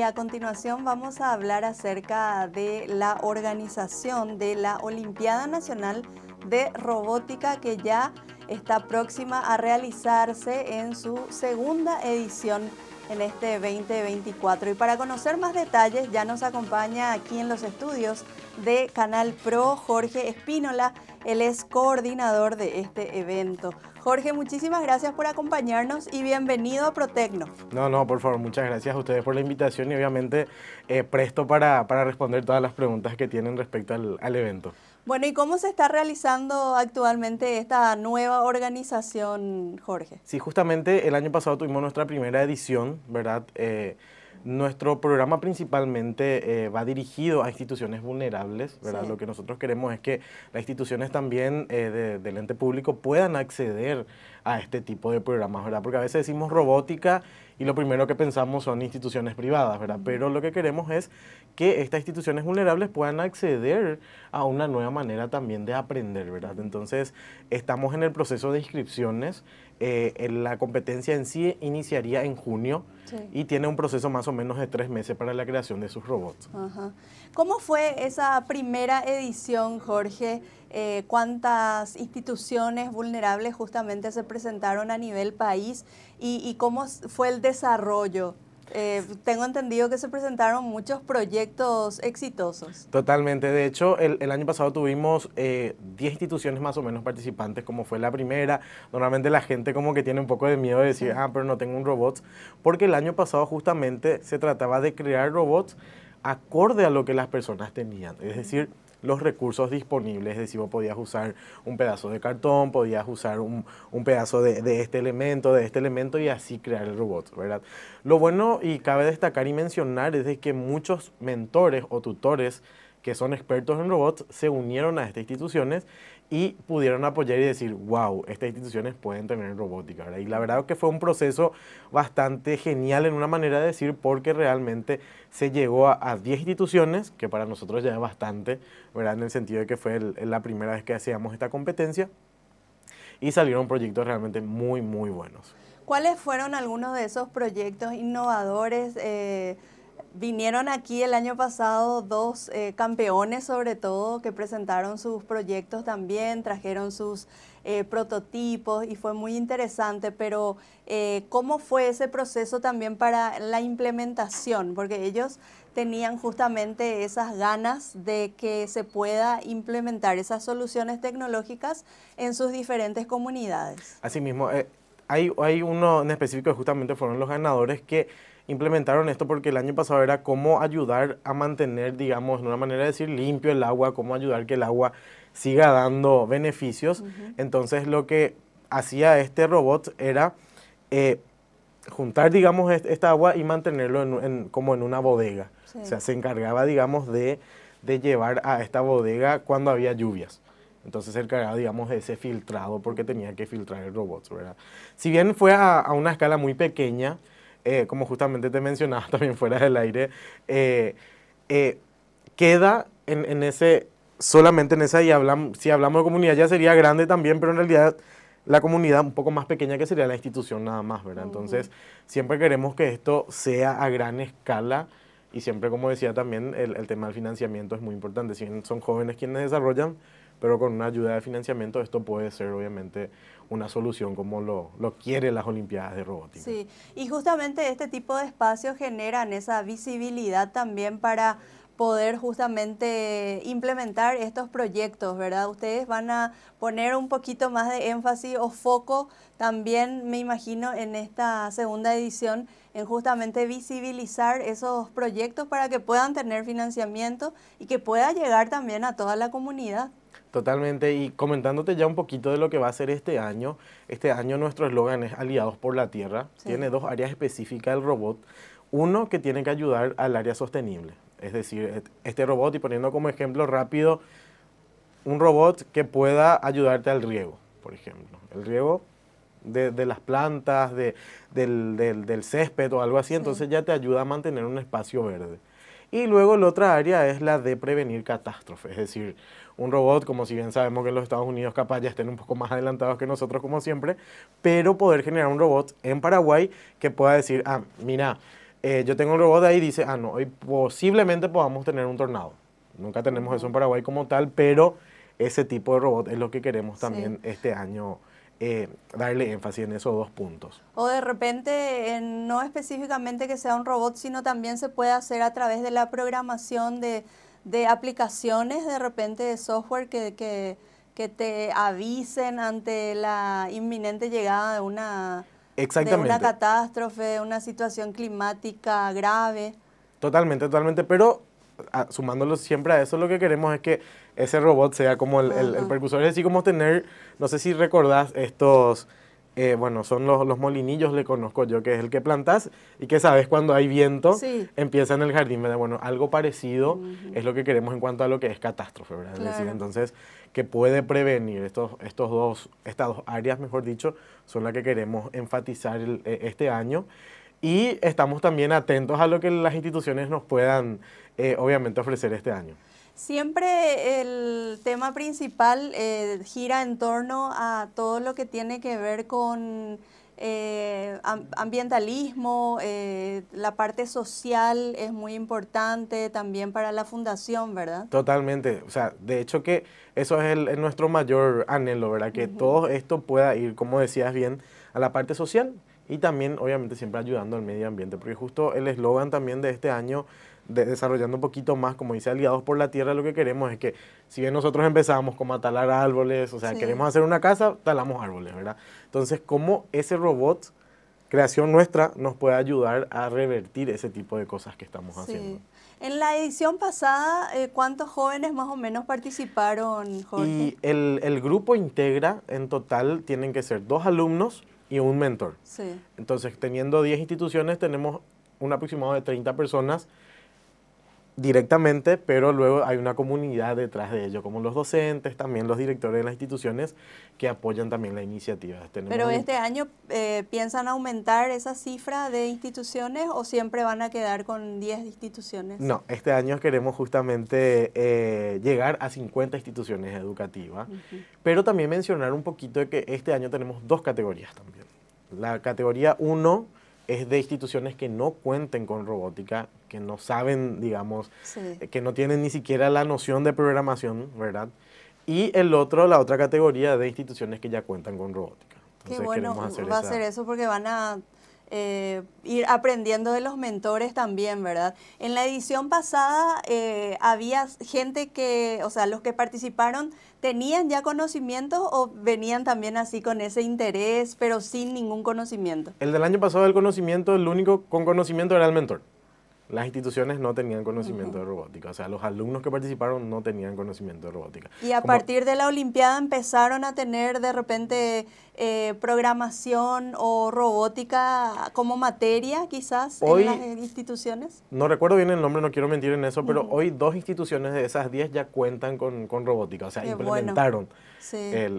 Y a continuación vamos a hablar acerca de la organización de la Olimpiada Nacional de Robótica que ya está próxima a realizarse en su segunda edición en este 2024. Y para conocer más detalles ya nos acompaña aquí en los estudios de Canal Pro Jorge Espínola, él es coordinador de este evento. Jorge, muchísimas gracias por acompañarnos y bienvenido a Protecno. No, no, por favor, muchas gracias a ustedes por la invitación y obviamente eh, presto para, responder todas las preguntas que tienen respecto al, al evento. Bueno, ¿y cómo se está realizando actualmente esta nueva organización, Jorge? Sí, justamente el año pasado tuvimos nuestra primera edición, ¿verdad? Eh, nuestro programa principalmente eh, va dirigido a instituciones vulnerables, ¿verdad? Lo que nosotros queremos es que las instituciones también eh, del ente público puedan acceder a este tipo de programas, ¿verdad? Porque a veces decimos robótica y lo primero que pensamos son instituciones privadas, ¿verdad? Pero lo que queremos es que estas instituciones vulnerables puedan acceder a una nueva manera también de aprender, ¿verdad? Entonces, estamos en el proceso de inscripciones. Eh, la competencia en sí iniciaría en junio y tiene un proceso más o menos de tres meses para la creación de sus robots. ¿Cómo fue esa primera edición, Jorge? Eh, ¿Cuántas instituciones vulnerables justamente se presentaron a nivel país y cómo fue el desarrollo? Eh, tengo entendido que se presentaron muchos proyectos exitosos. Totalmente. De hecho, el, año pasado tuvimos 10 eh, instituciones más o menos participantes, como fue la primera. Normalmente la gente como que tiene un poco de miedo de decir, ah, pero no tengo un robot, porque el año pasado justamente se trataba de crear robots acorde a lo que las personas tenían. Es decir, los recursos disponibles, es decir, vos podías usar un pedazo de cartón, podías usar un, pedazo de, de, este elemento, de este elemento y así crear el robot, ¿verdad? Lo bueno y cabe destacar y mencionar es de que muchos mentores o tutores que son expertos en robots se unieron a estas instituciones y pudieron apoyar y decir, wow, estas instituciones pueden tener robótica. Y la verdad es que fue un proceso bastante genial en una manera de decir, porque realmente se llegó a, 10 instituciones, que para nosotros ya es bastante, ¿verdad? en el sentido de que fue la primera vez que hacíamos esta competencia, y salieron proyectos realmente muy, muy buenos. ¿Cuáles fueron algunos de esos proyectos innovadores? Eh, Vinieron aquí el año pasado dos eh, campeones sobre todo que presentaron sus proyectos también, trajeron sus eh, prototipos y fue muy interesante, pero eh, ¿cómo fue ese proceso también para la implementación? Porque ellos tenían justamente esas ganas de que se pueda implementar esas soluciones tecnológicas en sus diferentes comunidades. Asimismo, hay, hay uno en específico que justamente fueron los ganadores que implementaron esto porque el año pasado era cómo ayudar a mantener, digamos, en una manera de decir limpio el agua, cómo ayudar que el agua siga dando beneficios. Entonces lo que hacía este robot era eh, juntar, digamos, esta agua y mantenerlo como en una bodega. O sea, se encargaba, digamos, de, llevar a esta bodega cuando había lluvias. Entonces se encargaba, digamos, de ese filtrado porque tenía que filtrar el robot, Si bien fue a una escala muy pequeña, eh, como justamente te mencionaba también fuera del aire, eh, eh, queda en, en, ese, solamente en esa, y si hablamos de comunidad ya sería grande también, pero en realidad la comunidad un poco más pequeña que sería la institución nada más, ¿verdad? Entonces, siempre queremos que esto sea a gran escala y siempre, como decía también, el, el tema del financiamiento es muy importante. Si son jóvenes quienes desarrollan, pero con una ayuda de financiamiento esto puede ser obviamente una solución como lo, lo quieren las Olimpiadas de Robótica. Sí, y justamente este tipo de espacios generan esa visibilidad también para poder justamente implementar estos proyectos, ¿verdad? Ustedes van a poner un poquito más de énfasis o foco también, me imagino, en esta segunda edición, en justamente visibilizar esos proyectos para que puedan tener financiamiento y que pueda llegar también a toda la comunidad. Totalmente, y comentándote ya un poquito de lo que va a ser este año. Este año nuestro eslogan es Aliados por la Tierra. Tiene dos áreas específicas del robot. Uno que tiene que ayudar al área sostenible. Es decir, este robot, y poniendo como ejemplo rápido, un robot que pueda ayudarte al riego, por ejemplo. El riego de, de las plantas, de, del, del, del, césped o algo así, entonces ya te ayuda a mantener un espacio verde. Y luego la otra área es la de prevenir catástrofes, es decir, un robot, como si bien sabemos que los Estados Unidos capaz ya estén un poco más adelantados que nosotros como siempre, pero poder generar un robot en Paraguay que pueda decir, ah, mira, eh, yo tengo un robot ahí y dice, ah, no, hoy posiblemente podamos tener un tornado. Nunca tenemos eso en Paraguay como tal, pero ese tipo de robot es lo que queremos también este año eh, darle énfasis en esos dos puntos. O de repente, no específicamente que sea un robot, sino también se puede hacer a través de la programación de, aplicaciones, de repente de software que, te avisen ante la inminente llegada de una, Exactamente. de una catástrofe, una situación climática grave. Totalmente, totalmente, pero sumándolo siempre a eso, lo que queremos es que ese robot sea como el, el, precursor. Es así como tener, no sé si recordás estos... Eh, bueno, son los, los, molinillos, le conozco yo, que es el que plantas y que sabes cuando hay viento, empieza en el jardín. ¿verdad? Bueno, algo parecido es lo que queremos en cuanto a lo que es catástrofe, ¿verdad? Es decir, entonces, que puede prevenir estos, estos dos, estas dos áreas, mejor dicho, son las que queremos enfatizar e, este año. Y estamos también atentos a lo que las instituciones nos puedan, eh, obviamente, ofrecer este año. Siempre el tema principal eh, gira en torno a todo lo que tiene que ver con eh, ambientalismo, eh, la parte social es muy importante también para la fundación, ¿verdad? Totalmente, o sea, de hecho que eso es nuestro mayor anhelo, ¿verdad? Que todo esto pueda ir, como decías bien, a la parte social y también, obviamente, siempre ayudando al medio ambiente, porque justo el eslogan también de este año desarrollando un poquito más, como dice Aliados por la Tierra, lo que queremos es que, si bien nosotros empezamos como a talar árboles, o sea, queremos hacer una casa, talamos árboles, ¿verdad? Entonces, ¿cómo ese robot, creación nuestra, nos puede ayudar a revertir ese tipo de cosas que estamos sí. haciendo? En la edición pasada, eh, ¿cuántos jóvenes más o menos participaron, Jorge? Y el, el grupo integra, en total, tienen que ser dos alumnos y un mentor. Sí. Entonces, teniendo 10 instituciones, tenemos un aproximado de 30 personas directamente, pero luego hay una comunidad detrás de ello, como los docentes, también los directores de las instituciones que apoyan también la iniciativa. pero este año eh, piensan aumentar esa cifra de instituciones o siempre van a quedar con 10 instituciones? No, este año queremos justamente eh, llegar a 50 instituciones educativas, pero también mencionar un poquito de que este año tenemos dos categorías también. La categoría 1 es de instituciones que no cuenten con robótica, que no saben, digamos, que no tienen ni siquiera la noción de programación, ¿verdad? Y el otro, la otra categoría de instituciones que ya cuentan con robótica. Qué bueno va a ser eso porque van a eh, ir aprendiendo de los mentores también, ¿verdad? En la edición pasada eh, había gente que, o sea, los que participaron ¿Tenían ya conocimiento o venían también así con ese interés, pero sin ningún conocimiento? El del año pasado, el conocimiento, el único con conocimiento era el mentor las instituciones no tenían conocimiento de robótica, o sea, los alumnos que participaron no tenían conocimiento de robótica. Y a partir de la Olimpiada empezaron a tener de repente eh, programación o robótica como materia, quizás, en las instituciones. No recuerdo bien el nombre, no quiero mentir en eso, pero hoy dos instituciones de esas diez ya cuentan con, con robótica, o sea, implementaron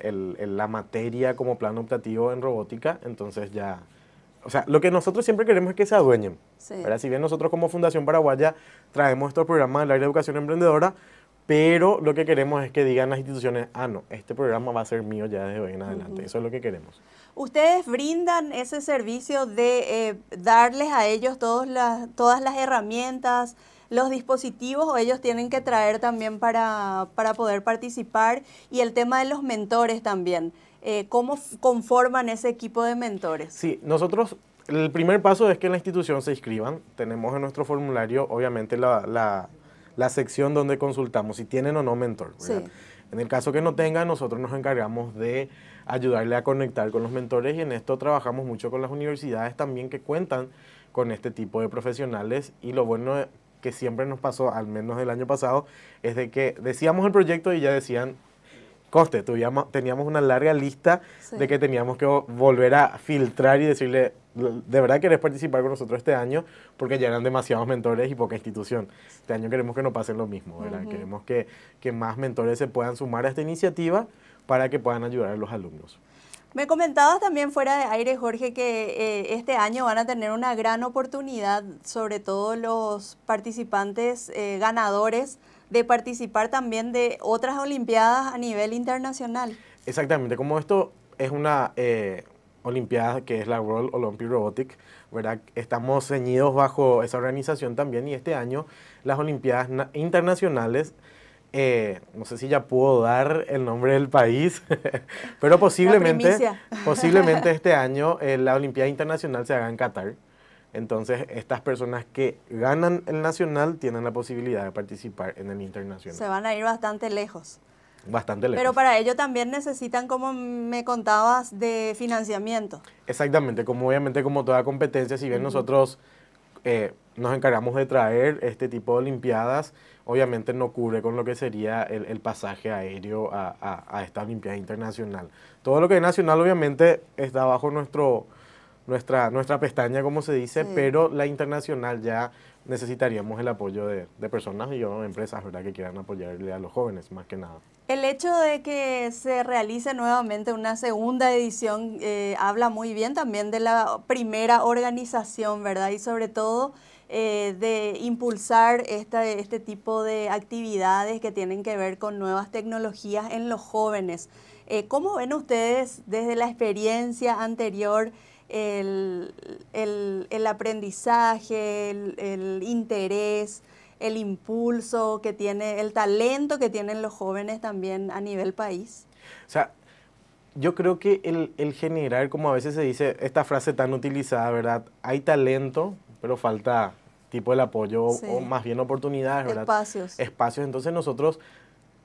la materia como plan optativo en robótica, entonces ya o sea, lo que nosotros siempre queremos es que se adueñen. Sí. Si bien nosotros como Fundación Paraguaya traemos estos programas del área de educación emprendedora, pero lo que queremos es que digan las instituciones, ah, no, este programa va a ser mío ya desde hoy en adelante. Eso es lo que queremos. ¿Ustedes brindan ese servicio de eh, darles a ellos todos las, todas las herramientas, los dispositivos o ellos tienen que traer también para poder participar? Y el tema de los mentores también. Eh, ¿cómo conforman ese equipo de mentores? Sí, nosotros, el primer paso es que en la institución se inscriban. Tenemos en nuestro formulario, obviamente, la, la, la sección donde consultamos si tienen o no mentor. En el caso que no tengan, nosotros nos encargamos de ayudarle a conectar con los mentores y en esto trabajamos mucho con las universidades también que cuentan con este tipo de profesionales y lo bueno que siempre nos pasó, al menos del año pasado, es de que decíamos el proyecto y ya decían coste. teníamos una larga lista de que teníamos que volver a filtrar y decirle, de verdad querés participar con nosotros este año porque ya eran demasiados mentores y poca institución. Este año queremos que no pase lo mismo, ¿verdad? Queremos que, más mentores se puedan sumar a esta iniciativa para que puedan ayudar a los alumnos. Me comentabas también fuera de aire, Jorge, que eh, este año van a tener una gran oportunidad, sobre todo los participantes eh, ganadores de participar también de otras Olimpiadas a nivel internacional. Exactamente, como esto es una eh, Olimpiada que es la World Olympic robotic ¿verdad? Estamos ceñidos bajo esa organización también y este año las Olimpiadas internacionales eh, no sé si ya puedo dar el nombre del país, pero posiblemente, posiblemente este año eh, la Olimpiada Internacional se haga en Qatar. Entonces, estas personas que ganan el nacional tienen la posibilidad de participar en el internacional. Se van a ir bastante lejos. Bastante lejos. Pero para ello también necesitan, como me contabas, de financiamiento. Exactamente, como obviamente como toda competencia, si bien nosotros eh, nos encargamos de traer este tipo de Olimpiadas, obviamente no cubre con lo que sería el, pasaje aéreo a, a esta Olimpiada Internacional. Todo lo que es nacional obviamente está bajo nuestro nuestra, nuestra pestaña, como se dice, pero la internacional ya necesitaríamos el apoyo de, personas y empresas ¿verdad? que quieran apoyarle a los jóvenes, más que nada. El hecho de que se realice nuevamente una segunda edición eh, habla muy bien también de la primera organización, ¿verdad? Y sobre todo eh, de impulsar esta, este tipo de actividades que tienen que ver con nuevas tecnologías en los jóvenes. Eh, ¿Cómo ven ustedes desde la experiencia anterior? el, aprendizaje, el, interés, el impulso que tiene, el talento que tienen los jóvenes también a nivel país. O sea, yo creo que el, el generar, como a veces se dice, esta frase tan utilizada, ¿verdad? Hay talento, pero falta tipo el apoyo o más bien oportunidades, ¿verdad? Espacios. Espacios. Entonces nosotros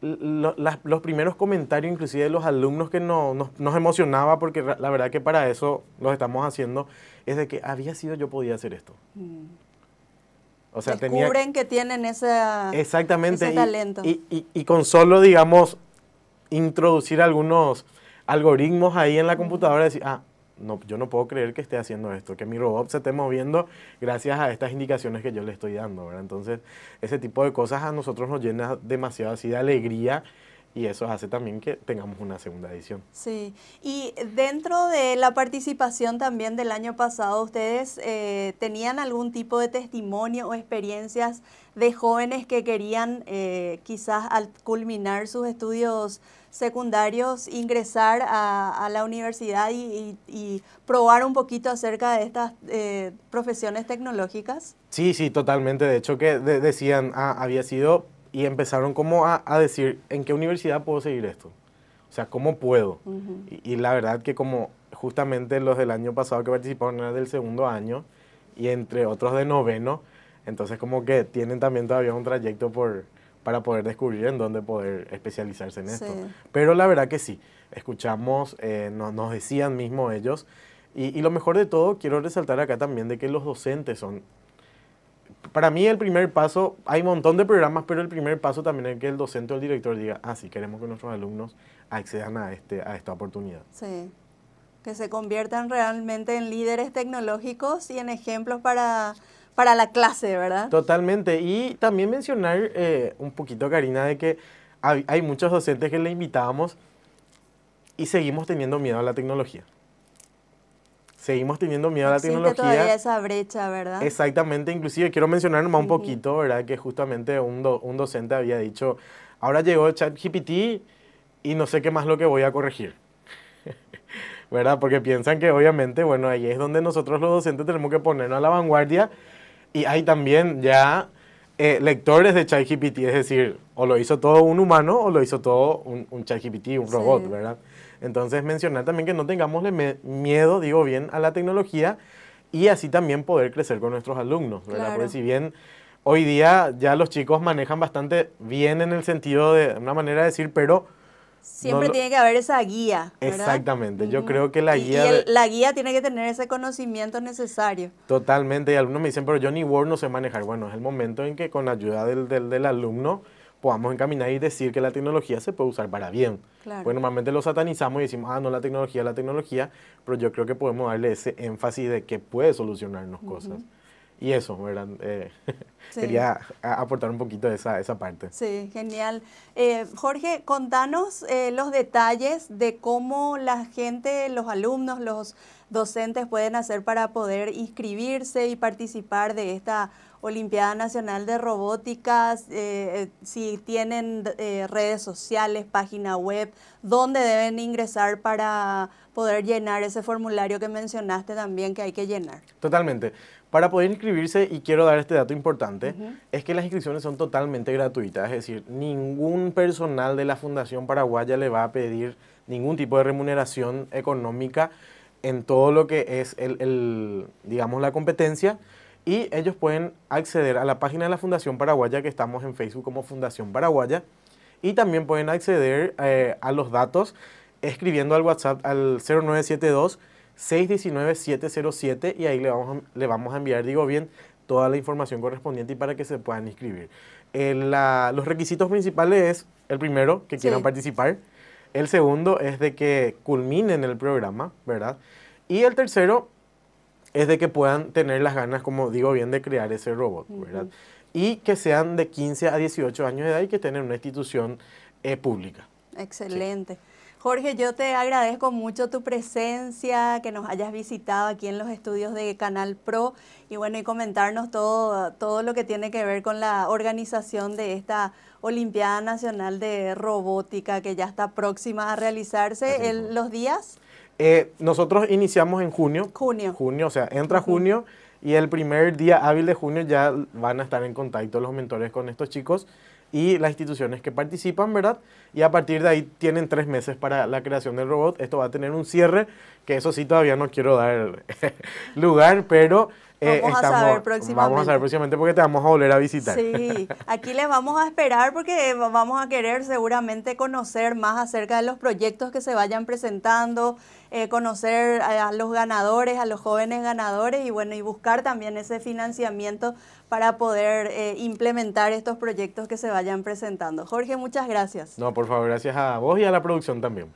los primeros comentarios inclusive de los alumnos que no, nos emocionaba, porque la verdad que para eso los estamos haciendo, es de que había sido yo podía hacer esto. Mm. O sea, Descubren que tienen esa, exactamente, ese talento. Y, y, con solo, digamos, introducir algunos algoritmos ahí en la computadora, decir, ah, no, yo no puedo creer que esté haciendo esto, que mi robot se esté moviendo gracias a estas indicaciones que yo le estoy dando, ¿verdad? Entonces, ese tipo de cosas a nosotros nos llena demasiado así de alegría y eso hace también que tengamos una segunda edición. Sí, y dentro de la participación también del año pasado, ¿ustedes eh, tenían algún tipo de testimonio o experiencias de jóvenes que querían eh, quizás al culminar sus estudios secundarios ingresar a, la universidad y, probar un poquito acerca de estas eh, profesiones tecnológicas? Sí, sí, totalmente. De hecho que decían, ah, había sido y empezaron como a, a, decir, ¿en qué universidad puedo seguir esto? O sea, ¿cómo puedo? y, la verdad que como justamente los del año pasado que participaron eran del segundo año y entre otros de noveno, entonces como que tienen también todavía un trayecto por, para poder descubrir en dónde poder especializarse en esto. Pero la verdad que sí, escuchamos, eh, nos decían mismo ellos, y, y, lo mejor de todo, quiero resaltar acá también de que los docentes son para mí el primer paso, hay un montón de programas, pero el primer paso también es que el docente o el director diga, ah, sí, queremos que nuestros alumnos accedan a, este, a esta oportunidad. Sí, que se conviertan realmente en líderes tecnológicos y en ejemplos para, la clase, ¿verdad? Totalmente, y también mencionar eh, un poquito, Karina, de que hay, hay muchos docentes que le invitábamos y seguimos teniendo miedo a la tecnología seguimos teniendo miedo a la Existe tecnología. todavía esa brecha, ¿verdad? Exactamente, inclusive quiero mencionar más un poquito, ¿verdad? Que justamente un, un docente había dicho, ahora llegó ChatGPT y no sé qué más lo que voy a corregir. ¿Verdad? Porque piensan que obviamente, bueno, ahí es donde nosotros los docentes tenemos que ponernos a la vanguardia y hay también ya eh, lectores de ChatGPT, es decir, o lo hizo todo un humano o lo hizo todo un, ChatGPT, un robot, ¿verdad? Entonces mencionar también que no tengamos miedo, digo bien, a la tecnología y así también poder crecer con nuestros alumnos, ¿verdad? Porque si bien hoy día ya los chicos manejan bastante bien en el sentido de una manera de decir, pero... Siempre tiene que haber esa guía. ¿verdad? Exactamente, yo creo que la guía... Y la guía tiene que tener ese conocimiento necesario. Totalmente, y algunos me dicen, pero yo ni Word no sé manejar. Bueno, es el momento en que con la ayuda del, del alumno podamos encaminar y decir que la tecnología se puede usar para bien. Pues normalmente lo satanizamos y decimos, ah, no, la tecnología, la tecnología, pero yo creo que podemos darle ese énfasis de que puede solucionarnos cosas. Y eso, ¿verdad? Eh, quería aportar un poquito de esa, esa parte. Sí, genial. Eh, Jorge, contanos eh, los detalles de cómo la gente, los alumnos, los docentes pueden hacer para poder inscribirse y participar de esta Olimpiada Nacional de Robótica, eh, eh, si tienen eh, redes sociales, página web, dónde deben ingresar para poder llenar ese formulario que mencionaste también que hay que llenar. Totalmente. Para poder inscribirse, y quiero dar este dato importante, es que las inscripciones son totalmente gratuitas, es decir, ningún personal de la Fundación Paraguaya le va a pedir ningún tipo de remuneración económica en todo lo que es el digamos, la competencia y ellos pueden acceder a la página de la Fundación Paraguaya, que estamos en Facebook como Fundación Paraguaya, y también pueden acceder eh, a los datos escribiendo al WhatsApp al 0972 619 707 y ahí le vamos, a, le vamos a enviar, digo bien, toda la información correspondiente y para que se puedan inscribir. en los requisitos principales es, el primero, que quieran participar, el segundo es de que culminen el programa, ¿verdad? Y el tercero es de que puedan tener las ganas, como digo bien, de crear ese robot, ¿verdad? Y que sean de 15 a 18 años de edad y que estén una institución eh, pública. Excelente. Jorge, yo te agradezco mucho tu presencia, que nos hayas visitado aquí en los estudios de Canal Pro y bueno, y comentarnos todo, todo lo que tiene que ver con la organización de esta Olimpiada Nacional de Robótica que ya está próxima a realizarse en los días. Eh, nosotros iniciamos en junio. Junio. Junio, o sea, entra junio y el primer día hábil de junio ya van a estar en contacto los mentores con estos chicos y las instituciones que participan, ¿verdad? Y a partir de ahí tienen tres meses para la creación del robot. Esto va a tener un cierre, que eso sí todavía no quiero dar lugar, pero... Eh, vamos a saber próximamente. Vamos a saber próximamente porque te vamos a volver a visitar. Sí, aquí les vamos a esperar porque vamos a querer seguramente conocer más acerca de los proyectos que se vayan presentando, eh, conocer a, los ganadores, a los jóvenes ganadores y bueno, y buscar también ese financiamiento para poder eh, implementar estos proyectos que se vayan presentando. Jorge, muchas gracias. No, por favor, gracias a vos y a la producción también.